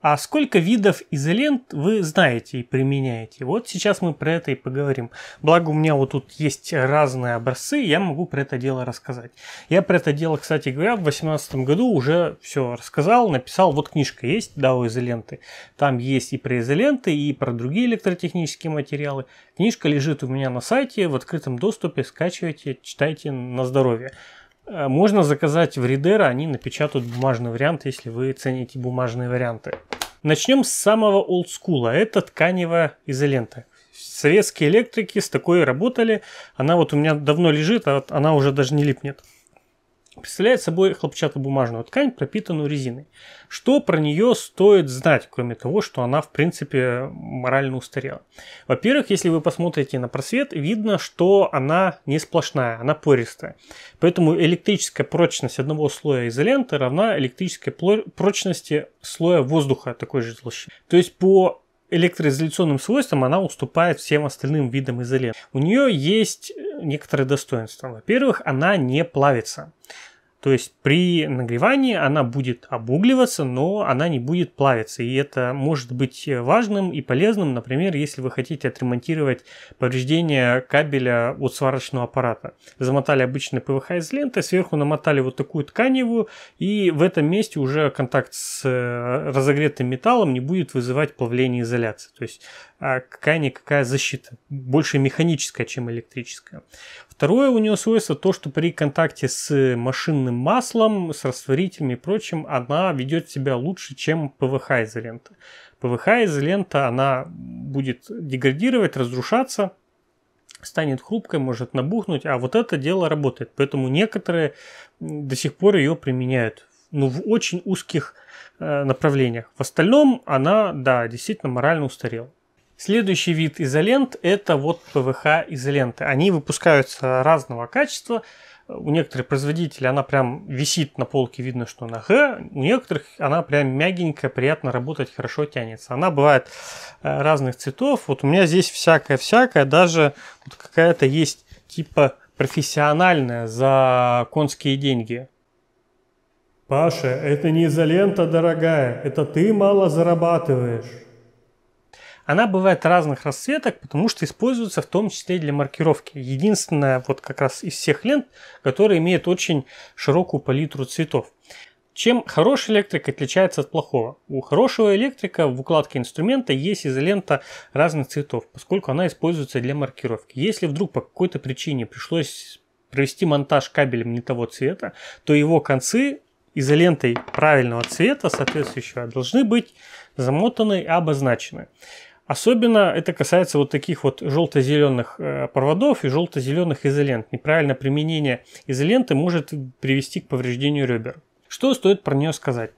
А сколько видов изолент вы знаете и применяете? Вот сейчас мы про это и поговорим. Благо у меня вот тут есть разные образцы, я могу про это дело рассказать. Я про это дело, кстати говоря, в 2018 году уже все рассказал, написал. Вот книжка есть, да, у изоленты. Там есть и про изоленты, и про другие электротехнические материалы. Книжка лежит у меня на сайте в открытом доступе. Скачивайте, читайте на здоровье. Э, можно заказать в Ридера, они напечатают бумажный вариант, если вы цените бумажные варианты. Начнем с самого олдскула, это тканевая изолента. Советские электрики с такой работали, она вот у меня давно лежит, а она уже даже не липнет представляет собой хлопчатобумажную ткань, пропитанную резиной. Что про нее стоит знать, кроме того, что она, в принципе, морально устарела? Во-первых, если вы посмотрите на просвет, видно, что она не сплошная, она пористая. Поэтому электрическая прочность одного слоя изоленты равна электрической прочности слоя воздуха такой же толщины. То есть по электроизоляционным свойствам она уступает всем остальным видам изоляции. У нее есть э, некоторые достоинства. Во-первых, она не плавится. То есть при нагревании она будет обугливаться, но она не будет плавиться. И это может быть э, важным и полезным, например, если вы хотите отремонтировать повреждение кабеля от сварочного аппарата. Замотали обычной ПВХ из ленты, сверху намотали вот такую тканевую, и в этом месте уже контакт с э, разогретым металлом не будет вызывать плавление изоляции. То есть а какая-никакая защита, больше механическая, чем электрическая. Второе у нее свойство то, что при контакте с машинным маслом, с растворителями и прочим, она ведет себя лучше, чем ПВХ изолента. ПВХ изолента, она будет деградировать, разрушаться, станет хрупкой, может набухнуть, а вот это дело работает. Поэтому некоторые до сих пор ее применяют ну, в очень узких э, направлениях. В остальном она, да, действительно морально устарела. Следующий вид изолент – это вот ПВХ изоленты. Они выпускаются разного качества. У некоторых производителей она прям висит на полке, видно, что на Г. У некоторых она прям мягенькая, приятно работать, хорошо тянется. Она бывает э, разных цветов. Вот у меня здесь всякое-всякое, даже вот какая-то есть типа профессиональная за конские деньги. Паша, это не изолента, дорогая, это ты мало зарабатываешь. Она бывает разных расцветок, потому что используется в том числе для маркировки. Единственная вот как раз из всех лент, которая имеет очень широкую палитру цветов. Чем хороший электрик отличается от плохого? У хорошего электрика в укладке инструмента есть изолента разных цветов, поскольку она используется для маркировки. Если вдруг по какой-то причине пришлось провести монтаж кабелем не того цвета, то его концы изолентой правильного цвета, соответствующего, должны быть замотаны и обозначены. Особенно это касается вот таких вот желто-зеленых э, проводов и желто-зеленых изолент. Неправильное применение изоленты может привести к повреждению ребер. Что стоит про нее сказать?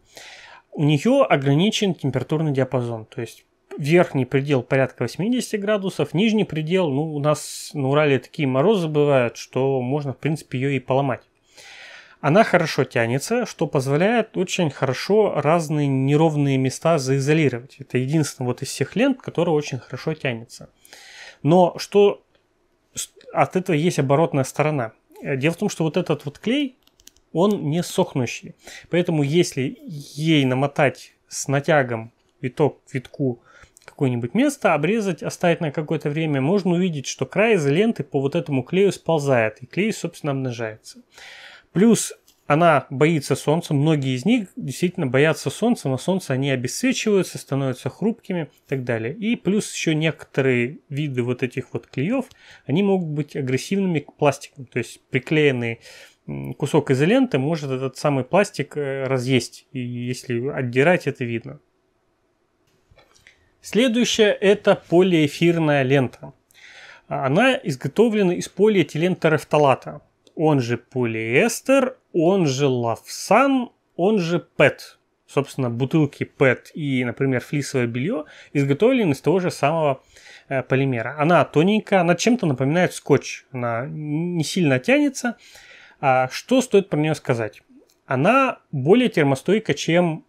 У нее ограничен температурный диапазон, то есть верхний предел порядка 80 градусов, нижний предел, ну, у нас на Урале такие морозы бывают, что можно, в принципе, ее и поломать. Она хорошо тянется, что позволяет очень хорошо разные неровные места заизолировать. Это единственное вот из всех лент, которая очень хорошо тянется. Но что от этого есть оборотная сторона. Дело в том, что вот этот вот клей, он не сохнущий. Поэтому если ей намотать с натягом виток к витку какое-нибудь место, обрезать, оставить на какое-то время, можно увидеть, что край из ленты по вот этому клею сползает, и клей, собственно, обнажается. Плюс она боится солнца, многие из них действительно боятся солнца, на солнце они обесцвечиваются, становятся хрупкими и так далее. И плюс еще некоторые виды вот этих вот клеев, они могут быть агрессивными к пластикам, то есть приклеенный кусок изоленты может этот самый пластик э, разъесть, и если отдирать, это видно. Следующее – это полиэфирная лента. Она изготовлена из полиэтилен он же полиэстер, он же лавсан, он же пэт, Собственно, бутылки пэт и, например, флисовое белье изготовлены из того же самого э, полимера. Она тоненькая, она чем-то напоминает скотч, она не сильно тянется. А что стоит про нее сказать? Она более термостойка, чем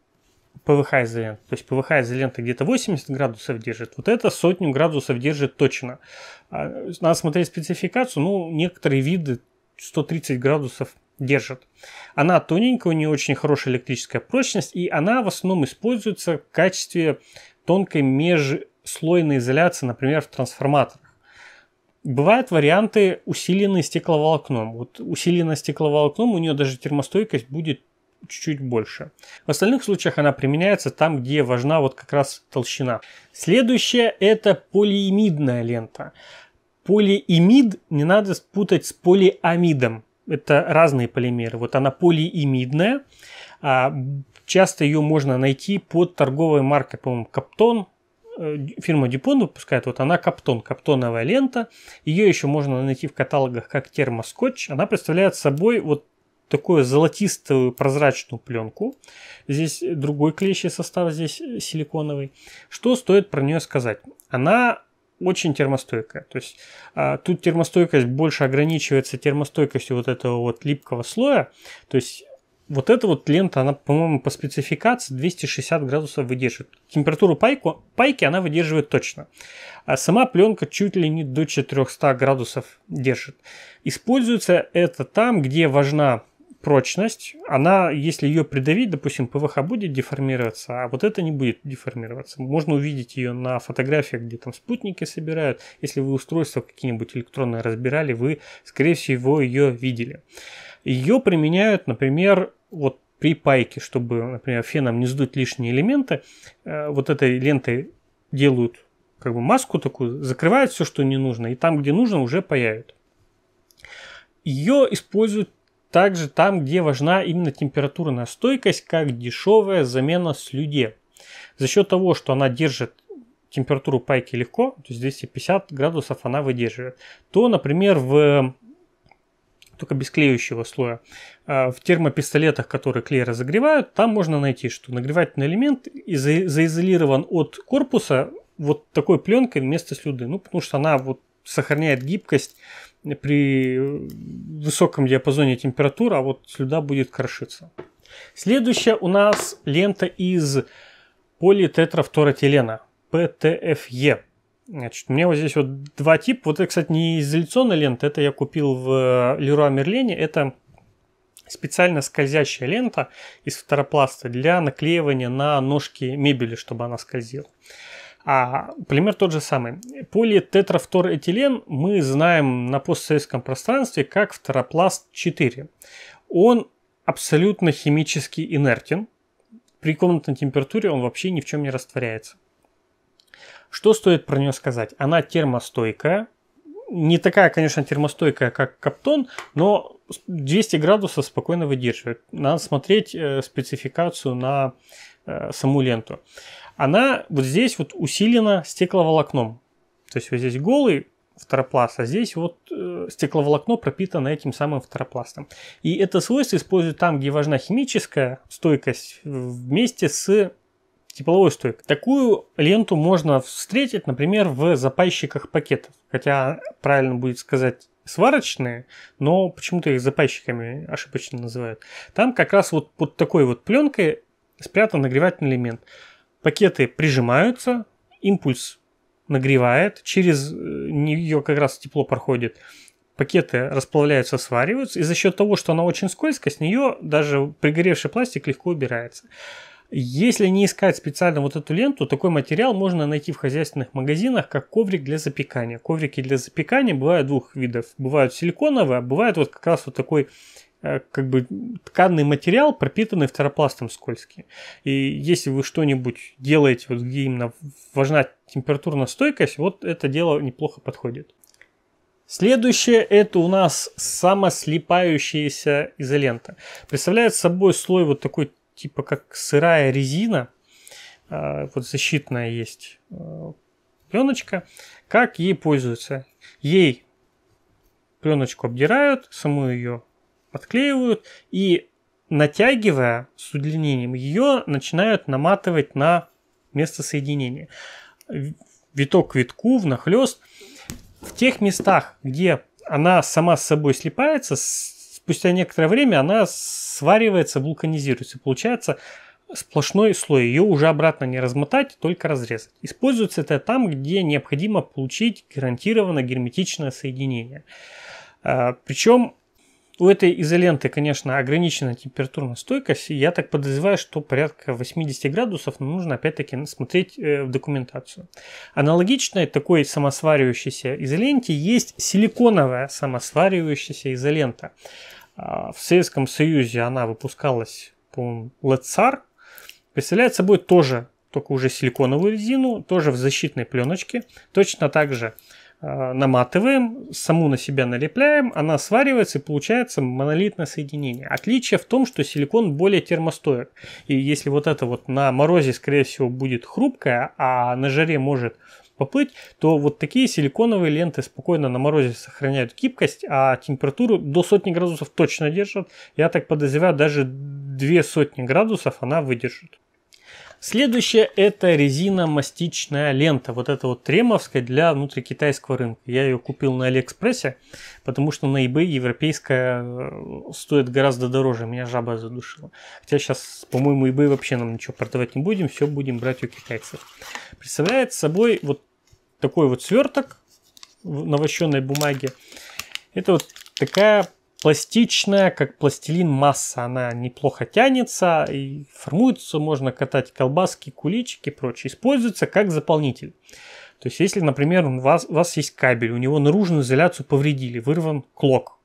ПВХ изолент, То есть ПВХ изолента где-то 80 градусов держит. Вот это сотню градусов держит точно. А, надо смотреть спецификацию. Ну, некоторые виды 130 градусов держит. Она тоненькая, у нее очень хорошая электрическая прочность, и она в основном используется в качестве тонкой межслойной изоляции, например, в трансформаторах. Бывают варианты усиленные стекловолокном. Вот усиленное стекловолокном у нее даже термостойкость будет чуть-чуть больше. В остальных случаях она применяется там, где важна вот как раз толщина. Следующая это полиимидная лента. Полиимид не надо спутать с полиамидом. Это разные полимеры. Вот она полиимидная. А часто ее можно найти под торговой маркой, по-моему, Каптон. Э, фирма Дюпон выпускает, вот она Каптон, каптоновая лента. Ее еще можно найти в каталогах как термоскотч. Она представляет собой вот такую золотистую прозрачную пленку. Здесь другой клещий состав, здесь силиконовый. Что стоит про нее сказать? Она очень термостойкая. То есть а, тут термостойкость больше ограничивается термостойкостью вот этого вот липкого слоя. То есть вот эта вот лента, она, по-моему, по спецификации 260 градусов выдерживает. Температуру пайку, пайки она выдерживает точно. А сама пленка чуть ли не до 400 градусов держит. Используется это там, где важна прочность, она, если ее придавить, допустим, ПВХ будет деформироваться, а вот это не будет деформироваться. Можно увидеть ее на фотографиях, где там спутники собирают. Если вы устройства какие-нибудь электронные разбирали, вы, скорее всего, ее видели. Ее применяют, например, вот при пайке, чтобы, например, феном не сдуть лишние элементы, э, вот этой лентой делают как бы маску такую, закрывают все, что не нужно, и там, где нужно, уже паяют. Ее используют также там, где важна именно температурная стойкость, как дешевая замена слюде. За счет того, что она держит температуру пайки легко, то есть 250 градусов она выдерживает, то, например, в только без клеющего слоя. А, в термопистолетах, которые клей разогревают, там можно найти, что нагревательный элемент заизолирован от корпуса вот такой пленкой вместо слюды. Ну, потому что она вот сохраняет гибкость при высоком диапазоне температур, а вот сюда будет крошиться. Следующая у нас лента из политетрафторотилена, ПТФЕ. E. Значит, у меня вот здесь вот два типа. Вот это, кстати, не изоляционная лента, это я купил в э, Леруа Мерлене. Это специально скользящая лента из фторопласта для наклеивания на ножки мебели, чтобы она скользила. А пример тот же самый. Политетрафторэтилен мы знаем на постсоветском пространстве как фторопласт-4. Он абсолютно химически инертен. При комнатной температуре он вообще ни в чем не растворяется. Что стоит про нее сказать? Она термостойкая, не такая, конечно, термостойкая, как Каптон, но 200 градусов спокойно выдерживает. Надо смотреть э, спецификацию на Э, саму ленту. Она вот здесь вот усилена стекловолокном. То есть вот здесь голый фторопласт, а здесь вот э, стекловолокно пропитано этим самым фторопластом. И это свойство используют там, где важна химическая стойкость вместе с тепловой стойкой. Такую ленту можно встретить, например, в запайщиках пакетов. Хотя правильно будет сказать сварочные, но почему-то их запайщиками ошибочно называют. Там как раз вот под такой вот пленкой спрятан нагревательный элемент. Пакеты прижимаются, импульс нагревает, через э, нее как раз тепло проходит. Пакеты расплавляются, свариваются, и за счет того, что она очень скользкая, с нее даже пригоревший пластик легко убирается. Если не искать специально вот эту ленту, такой материал можно найти в хозяйственных магазинах, как коврик для запекания. Коврики для запекания бывают двух видов. Бывают силиконовые, а бывают вот как раз вот такой Э, как бы тканный материал, пропитанный фторопластом скользкий. И если вы что-нибудь делаете, вот где именно важна температурная стойкость, вот это дело неплохо подходит. Следующее это у нас самослипающаяся изолента. Представляет собой слой вот такой типа как сырая резина, э, вот защитная есть э, пленочка. Как ей пользуются? Ей пленочку обдирают, саму ее подклеивают и натягивая с удлинением ее, начинают наматывать на место соединения. Виток к витку, нахлест В тех местах, где она сама с собой слипается, спустя некоторое время она сваривается, вулканизируется. Получается сплошной слой. Ее уже обратно не размотать, только разрезать. Используется это там, где необходимо получить гарантированно герметичное соединение. А, Причем у этой изоленты, конечно, ограничена температурная стойкость. Я так подозреваю, что порядка 80 градусов, но нужно опять-таки смотреть э, в документацию. Аналогично такой самосваривающейся изоленте есть силиконовая самосваривающаяся изолента. А, в Советском Союзе она выпускалась, по-моему, Лецар. Представляет собой тоже, только уже силиконовую резину, тоже в защитной пленочке. Точно так же Э, наматываем, саму на себя налепляем, она сваривается и получается монолитное соединение. Отличие в том, что силикон более термостоек. И если вот это вот на морозе, скорее всего, будет хрупкое, а на жаре может поплыть, то вот такие силиконовые ленты спокойно на морозе сохраняют гибкость, а температуру до сотни градусов точно держат. Я так подозреваю, даже две сотни градусов она выдержит. Следующая это резина мастичная лента. Вот эта вот тремовская для внутрикитайского рынка. Я ее купил на Алиэкспрессе, потому что на eBay европейская э, стоит гораздо дороже. Меня жаба задушила. Хотя сейчас, по-моему, eBay вообще нам ничего продавать не будем. Все будем брать у китайцев. Представляет собой вот такой вот сверток в навощенной бумаге. Это вот такая пластичная, как пластилин масса, она неплохо тянется и формуется, можно катать колбаски, куличики и прочее. Используется как заполнитель. То есть, если, например, у вас, у вас есть кабель, у него наружную изоляцию повредили, вырван клок,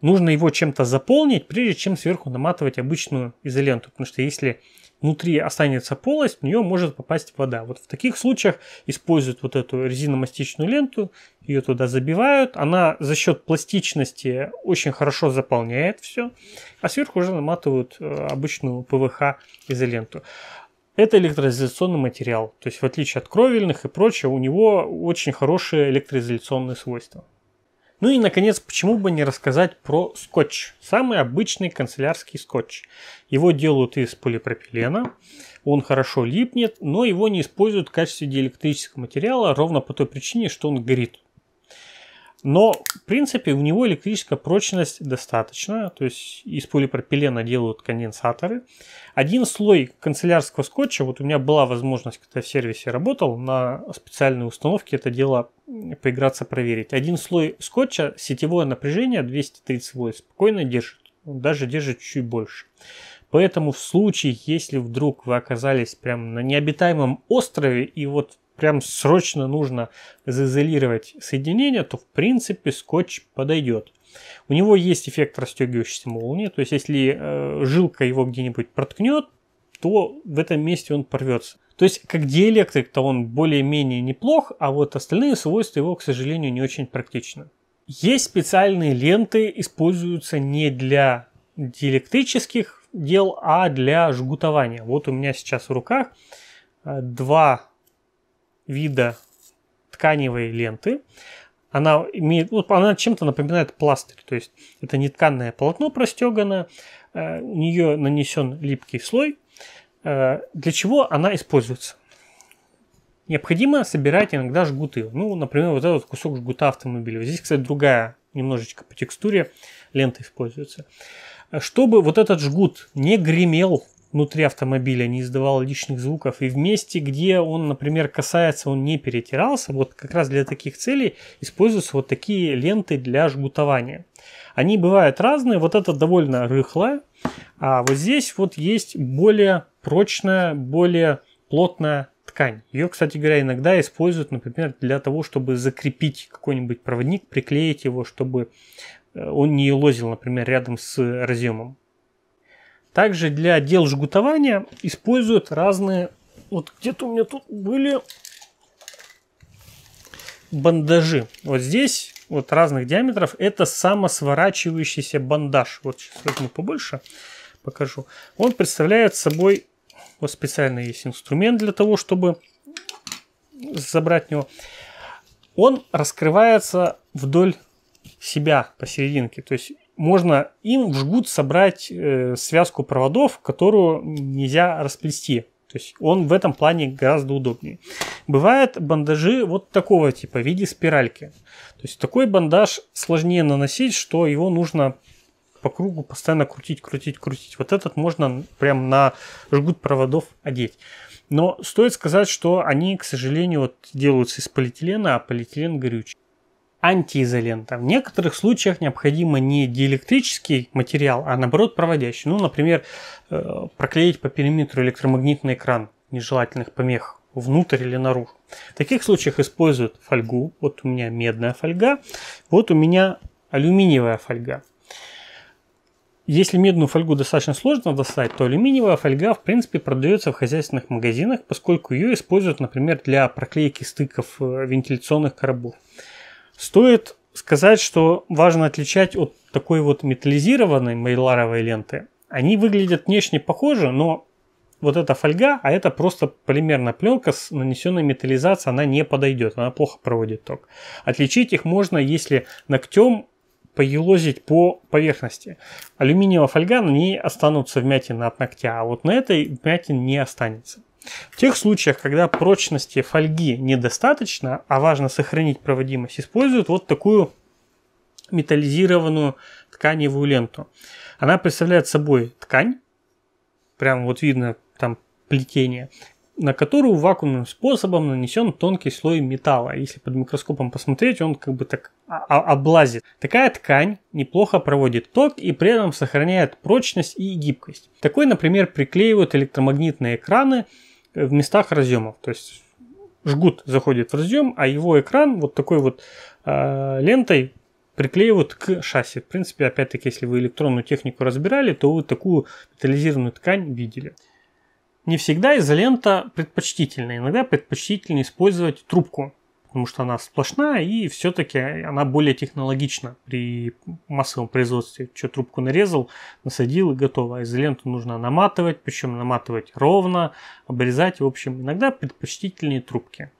нужно его чем-то заполнить, прежде чем сверху наматывать обычную изоленту. Потому что если внутри останется полость, в нее может попасть вода. Вот в таких случаях используют вот эту резиномастичную ленту, ее туда забивают, она за счет пластичности очень хорошо заполняет все, а сверху уже наматывают э, обычную ПВХ изоленту. Это электроизоляционный материал, то есть в отличие от кровельных и прочего, у него очень хорошие электроизоляционные свойства. Ну и, наконец, почему бы не рассказать про скотч. Самый обычный канцелярский скотч. Его делают из полипропилена, он хорошо липнет, но его не используют в качестве диэлектрического материала ровно по той причине, что он горит. Но, в принципе, у него электрическая прочность достаточно. То есть из полипропилена делают конденсаторы. Один слой канцелярского скотча, вот у меня была возможность, когда я в сервисе работал, на специальной установке это дело поиграться, проверить. Один слой скотча, сетевое напряжение 230 вольт спокойно держит. Даже держит чуть больше. Поэтому в случае, если вдруг вы оказались прямо на необитаемом острове и вот прям срочно нужно заизолировать соединение, то в принципе скотч подойдет. У него есть эффект расстегивающейся молнии, то есть если э, жилка его где-нибудь проткнет, то в этом месте он порвется. То есть как диэлектрик-то он более-менее неплох, а вот остальные свойства его, к сожалению, не очень практичны. Есть специальные ленты, используются не для диэлектрических дел, а для жгутования. Вот у меня сейчас в руках э, два вида тканевой ленты. Она имеет, вот она чем-то напоминает пластырь, то есть это не тканное полотно простегано, э, у нее нанесен липкий слой. Э, для чего она используется? Необходимо собирать иногда жгуты. Ну, например, вот этот кусок жгута автомобиля. Здесь, кстати, другая немножечко по текстуре лента используется. Э, чтобы вот этот жгут не гремел внутри автомобиля не издавал лишних звуков, и в месте, где он, например, касается, он не перетирался, вот как раз для таких целей используются вот такие ленты для жгутования. Они бывают разные, вот это довольно рыхлое, а вот здесь вот есть более прочная, более плотная ткань. Ее, кстати говоря, иногда используют, например, для того, чтобы закрепить какой-нибудь проводник, приклеить его, чтобы э, он не лозил, например, рядом с разъемом. Также для дел жгутования используют разные... Вот где-то у меня тут были бандажи. Вот здесь вот разных диаметров. Это самосворачивающийся бандаж. Вот сейчас возьму побольше, покажу. Он представляет собой... Вот специально есть инструмент для того, чтобы забрать него. Он раскрывается вдоль себя посерединке. То есть можно им в жгут собрать э, связку проводов, которую нельзя расплести. То есть он в этом плане гораздо удобнее. Бывают бандажи вот такого типа, в виде спиральки. То есть такой бандаж сложнее наносить, что его нужно по кругу постоянно крутить, крутить, крутить. Вот этот можно прям на жгут проводов одеть. Но стоит сказать, что они, к сожалению, вот делаются из полиэтилена, а полиэтилен горючий антиизолента. В некоторых случаях необходимо не диэлектрический материал, а наоборот проводящий. Ну, например, э, проклеить по периметру электромагнитный экран нежелательных помех внутрь или наружу. В таких случаях используют фольгу. Вот у меня медная фольга, вот у меня алюминиевая фольга. Если медную фольгу достаточно сложно достать, то алюминиевая фольга в принципе продается в хозяйственных магазинах, поскольку ее используют, например, для проклейки стыков э, вентиляционных коробов. Стоит сказать, что важно отличать от такой вот металлизированной мейларовой ленты. Они выглядят внешне похожи, но вот эта фольга, а это просто полимерная пленка с нанесенной металлизацией, она не подойдет, она плохо проводит ток. Отличить их можно, если ногтем поелозить по поверхности. Алюминиевая фольга, на ней останутся вмятины от ногтя, а вот на этой вмятин не останется. В тех случаях, когда прочности фольги недостаточно, а важно сохранить проводимость, используют вот такую металлизированную тканевую ленту. Она представляет собой ткань, прямо вот видно там плетение, на которую вакуумным способом нанесен тонкий слой металла. Если под микроскопом посмотреть, он как бы так облазит. Такая ткань неплохо проводит ток и при этом сохраняет прочность и гибкость. Такой, например, приклеивают электромагнитные экраны, в местах разъемов. То есть жгут заходит в разъем, а его экран вот такой вот э, лентой приклеивают к шасси. В принципе, опять-таки, если вы электронную технику разбирали, то вы такую металлизированную ткань видели. Не всегда изолента предпочтительна. Иногда предпочтительно использовать трубку потому что она сплошная и все-таки она более технологична при массовом производстве. Что трубку нарезал, насадил и готово. А изоленту нужно наматывать, причем наматывать ровно, обрезать. В общем, иногда предпочтительнее трубки.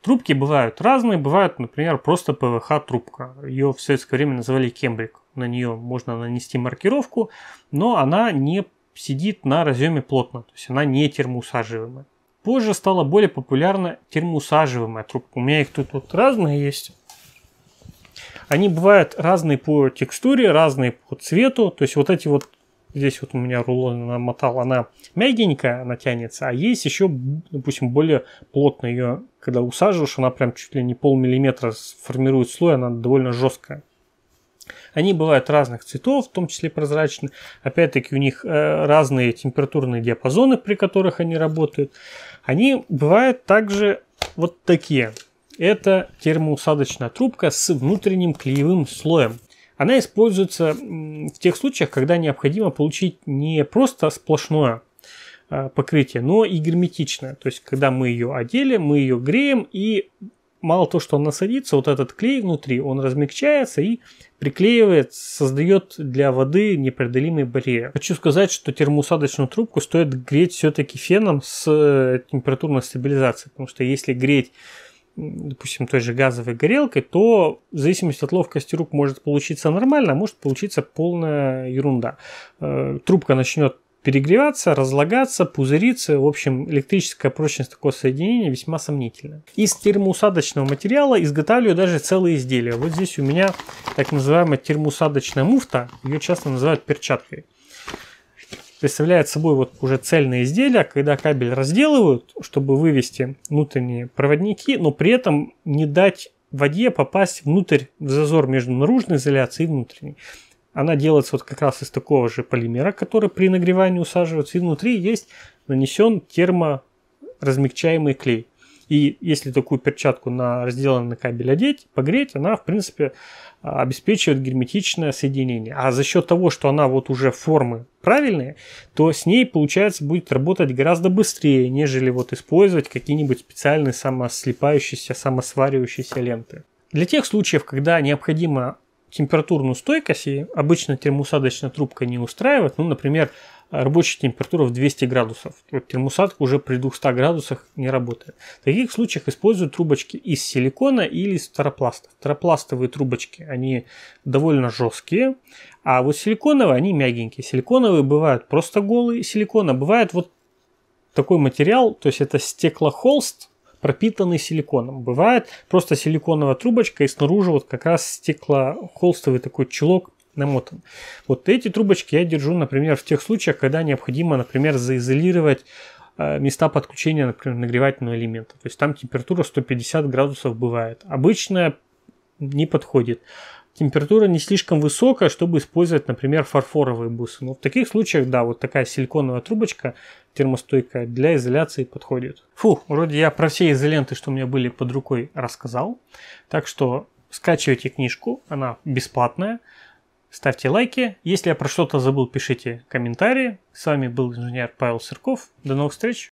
Трубки бывают разные, бывают, например, просто ПВХ-трубка. Ее в советское время называли кембрик. На нее можно нанести маркировку, но она не сидит на разъеме плотно, то есть она не термоусаживаемая. Позже стала более популярна термоусаживаемая трубка. У меня их тут вот разные есть. Они бывают разные по текстуре, разные по цвету. То есть вот эти вот, здесь вот у меня рулон намотал, она мягенькая, она тянется, а есть еще, допустим, более плотно ее, когда усаживаешь, она прям чуть ли не полмиллиметра формирует слой, она довольно жесткая. Они бывают разных цветов, в том числе прозрачные. Опять-таки у них э, разные температурные диапазоны, при которых они работают. Они бывают также вот такие. Это термоусадочная трубка с внутренним клеевым слоем. Она используется в тех случаях, когда необходимо получить не просто сплошное а, покрытие, но и герметичное. То есть, когда мы ее одели, мы ее греем, и мало то, что он насадится, вот этот клей внутри, он размягчается и приклеивает, создает для воды непреодолимый барьер. Хочу сказать, что термоусадочную трубку стоит греть все-таки феном с э, температурной стабилизацией, потому что если греть допустим, той же газовой горелкой, то в зависимости от ловкости рук может получиться нормально, а может получиться полная ерунда. Э, трубка начнет перегреваться, разлагаться, пузыриться. В общем, электрическая прочность такого соединения весьма сомнительна. Из термоусадочного материала изготавливаю даже целые изделия. Вот здесь у меня так называемая термоусадочная муфта. Ее часто называют перчаткой представляет собой вот уже цельные изделия, когда кабель разделывают, чтобы вывести внутренние проводники, но при этом не дать воде попасть внутрь, в зазор между наружной изоляцией и внутренней. Она делается вот как раз из такого же полимера, который при нагревании усаживается, и внутри есть нанесен терморазмягчаемый клей. И если такую перчатку на разделанный кабель одеть, погреть, она, в принципе, а, обеспечивает герметичное соединение. А за счет того, что она вот уже формы правильные, то с ней, получается, будет работать гораздо быстрее, нежели вот использовать какие-нибудь специальные самослипающиеся, самосваривающиеся ленты. Для тех случаев, когда необходимо температурную стойкость, и обычно термоусадочная трубка не устраивает, ну, например, рабочая температура в 200 градусов. Вот термосадка уже при 200 градусах не работает. В таких случаях используют трубочки из силикона или из фторопласта. Фторопластовые трубочки, они довольно жесткие, а вот силиконовые, они мягенькие. Силиконовые бывают просто голые силикона, бывает вот такой материал, то есть это стеклохолст, пропитанный силиконом. Бывает просто силиконовая трубочка и снаружи вот как раз стеклохолстовый такой чулок намотан. Вот эти трубочки я держу, например, в тех случаях, когда необходимо, например, заизолировать э, места подключения, например, нагревательного элемента. То есть там температура 150 градусов бывает. Обычная не подходит температура не слишком высокая, чтобы использовать, например, фарфоровые бусы. Но ну, в таких случаях, да, вот такая силиконовая трубочка термостойкая для изоляции подходит. Фух, вроде я про все изоленты, что у меня были под рукой, рассказал. Так что скачивайте книжку, она бесплатная. Ставьте лайки. Если я про что-то забыл, пишите комментарии. С вами был инженер Павел Сырков. До новых встреч!